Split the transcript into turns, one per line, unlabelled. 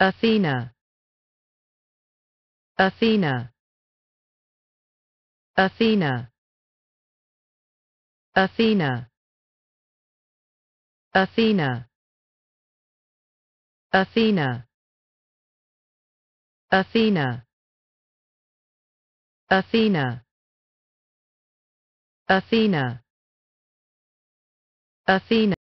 Athena Athena Athena Athena Athena Athena Athena Athena Athena Athena